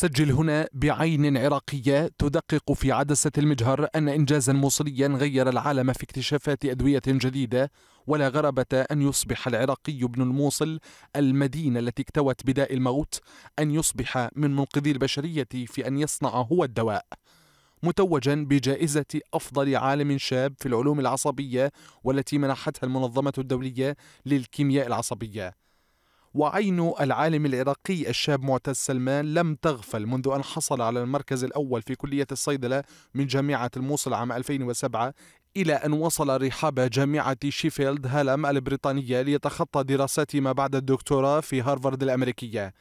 سجل هنا بعين عراقية تدقق في عدسة المجهر أن إنجازا موصليا غير العالم في اكتشافات أدوية جديدة ولا غرابة أن يصبح العراقي ابن الموصل المدينة التي اكتوت بداء الموت أن يصبح من منقذي البشرية في أن يصنع هو الدواء متوجا بجائزة أفضل عالم شاب في العلوم العصبية والتي منحتها المنظمة الدولية للكيمياء العصبية وعين العالم العراقي الشاب معتز سلمان لم تغفل منذ أن حصل على المركز الأول في كلية الصيدلة من جامعة الموصل عام 2007 إلى أن وصل رحاب جامعة شيفيلد هالم البريطانية ليتخطى دراسات ما بعد الدكتوراه في هارفارد الأمريكية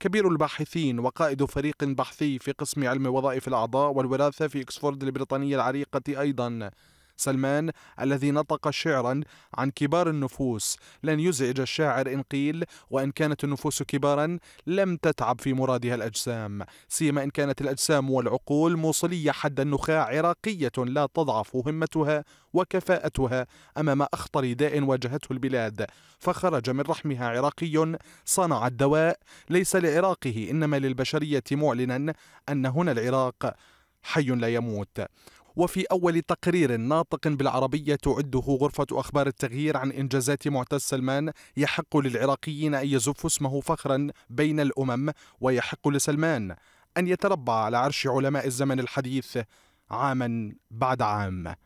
كبير الباحثين وقائد فريق بحثي في قسم علم وظائف الأعضاء والوراثة في إكسفورد البريطانية العريقة أيضاً سلمان الذي نطق شعرا عن كبار النفوس لن يزعج الشاعر إن قيل وإن كانت النفوس كبارا لم تتعب في مرادها الأجسام سيما إن كانت الأجسام والعقول موصلية حد النخاع عراقية لا تضعف همتها وكفاءتها أمام أخطر داء واجهته البلاد فخرج من رحمها عراقي صنع الدواء ليس لعراقه إنما للبشرية معلنا أن هنا العراق حي لا يموت وفي أول تقرير ناطق بالعربية تعده غرفة أخبار التغيير عن إنجازات معتز سلمان يحق للعراقيين أن يزفوا اسمه فخرا بين الأمم ويحق لسلمان أن يتربع على عرش علماء الزمن الحديث عاما بعد عام